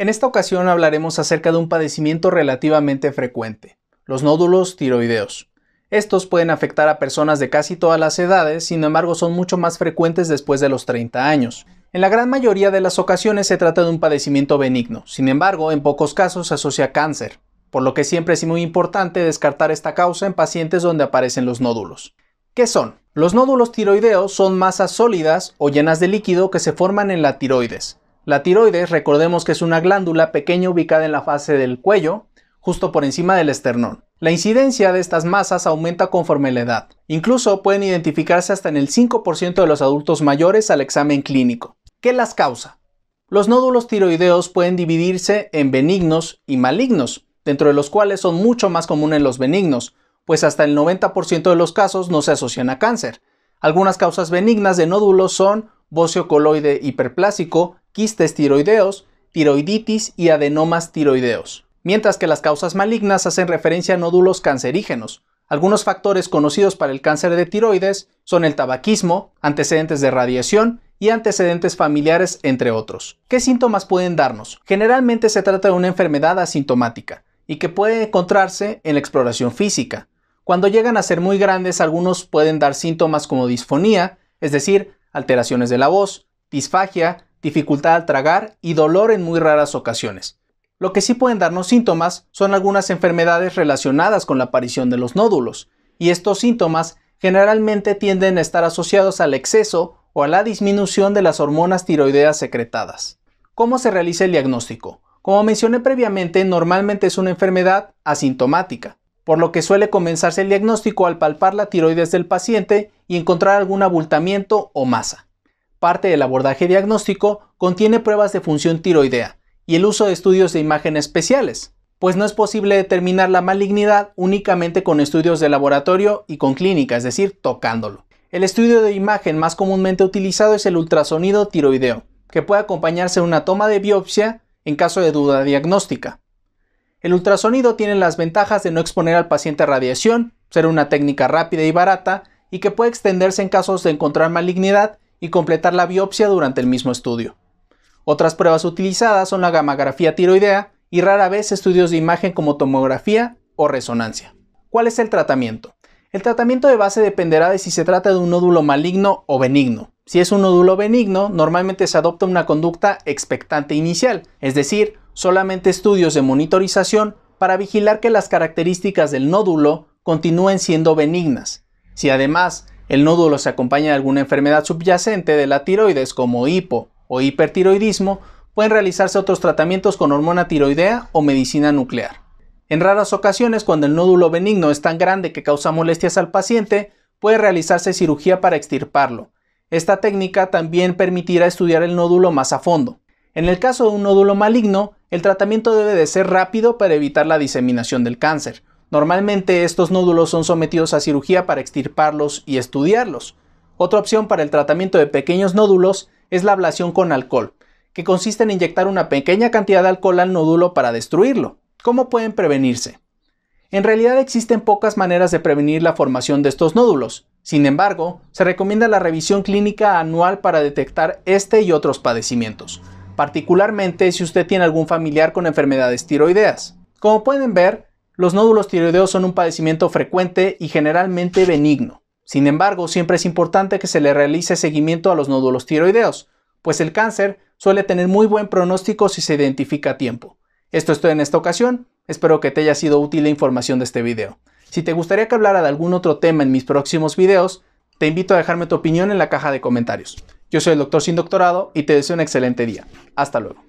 En esta ocasión hablaremos acerca de un padecimiento relativamente frecuente, los nódulos tiroideos. Estos pueden afectar a personas de casi todas las edades, sin embargo son mucho más frecuentes después de los 30 años. En la gran mayoría de las ocasiones se trata de un padecimiento benigno, sin embargo en pocos casos se asocia a cáncer, por lo que siempre es muy importante descartar esta causa en pacientes donde aparecen los nódulos. ¿Qué son? Los nódulos tiroideos son masas sólidas o llenas de líquido que se forman en la tiroides. La tiroides, recordemos que es una glándula pequeña ubicada en la fase del cuello, justo por encima del esternón. La incidencia de estas masas aumenta conforme la edad. Incluso pueden identificarse hasta en el 5% de los adultos mayores al examen clínico. ¿Qué las causa? Los nódulos tiroideos pueden dividirse en benignos y malignos, dentro de los cuales son mucho más comunes los benignos, pues hasta el 90% de los casos no se asocian a cáncer. Algunas causas benignas de nódulos son bocio coloide hiperplásico, quistes tiroideos, tiroiditis y adenomas tiroideos. Mientras que las causas malignas hacen referencia a nódulos cancerígenos. Algunos factores conocidos para el cáncer de tiroides son el tabaquismo, antecedentes de radiación y antecedentes familiares, entre otros. ¿Qué síntomas pueden darnos? Generalmente se trata de una enfermedad asintomática y que puede encontrarse en la exploración física. Cuando llegan a ser muy grandes, algunos pueden dar síntomas como disfonía, es decir, alteraciones de la voz, disfagia, dificultad al tragar y dolor en muy raras ocasiones. Lo que sí pueden darnos síntomas son algunas enfermedades relacionadas con la aparición de los nódulos, y estos síntomas generalmente tienden a estar asociados al exceso o a la disminución de las hormonas tiroideas secretadas. ¿Cómo se realiza el diagnóstico? Como mencioné previamente, normalmente es una enfermedad asintomática, por lo que suele comenzarse el diagnóstico al palpar la tiroides del paciente y encontrar algún abultamiento o masa parte del abordaje diagnóstico contiene pruebas de función tiroidea y el uso de estudios de imagen especiales, pues no es posible determinar la malignidad únicamente con estudios de laboratorio y con clínica, es decir, tocándolo. El estudio de imagen más comúnmente utilizado es el ultrasonido tiroideo, que puede acompañarse de una toma de biopsia en caso de duda diagnóstica. El ultrasonido tiene las ventajas de no exponer al paciente a radiación, ser una técnica rápida y barata, y que puede extenderse en casos de encontrar malignidad y completar la biopsia durante el mismo estudio. Otras pruebas utilizadas son la gamografía tiroidea y rara vez estudios de imagen como tomografía o resonancia. ¿Cuál es el tratamiento? El tratamiento de base dependerá de si se trata de un nódulo maligno o benigno. Si es un nódulo benigno, normalmente se adopta una conducta expectante inicial, es decir, solamente estudios de monitorización para vigilar que las características del nódulo continúen siendo benignas. Si además el nódulo se acompaña de alguna enfermedad subyacente de la tiroides como hipo o hipertiroidismo, pueden realizarse otros tratamientos con hormona tiroidea o medicina nuclear. En raras ocasiones, cuando el nódulo benigno es tan grande que causa molestias al paciente, puede realizarse cirugía para extirparlo. Esta técnica también permitirá estudiar el nódulo más a fondo. En el caso de un nódulo maligno, el tratamiento debe de ser rápido para evitar la diseminación del cáncer. Normalmente estos nódulos son sometidos a cirugía para extirparlos y estudiarlos. Otra opción para el tratamiento de pequeños nódulos es la ablación con alcohol, que consiste en inyectar una pequeña cantidad de alcohol al nódulo para destruirlo. ¿Cómo pueden prevenirse? En realidad existen pocas maneras de prevenir la formación de estos nódulos. Sin embargo, se recomienda la revisión clínica anual para detectar este y otros padecimientos, particularmente si usted tiene algún familiar con enfermedades tiroideas. Como pueden ver, los nódulos tiroideos son un padecimiento frecuente y generalmente benigno. Sin embargo, siempre es importante que se le realice seguimiento a los nódulos tiroideos, pues el cáncer suele tener muy buen pronóstico si se identifica a tiempo. Esto es todo en esta ocasión, espero que te haya sido útil la información de este video. Si te gustaría que hablara de algún otro tema en mis próximos videos, te invito a dejarme tu opinión en la caja de comentarios. Yo soy el doctor sin doctorado y te deseo un excelente día. Hasta luego.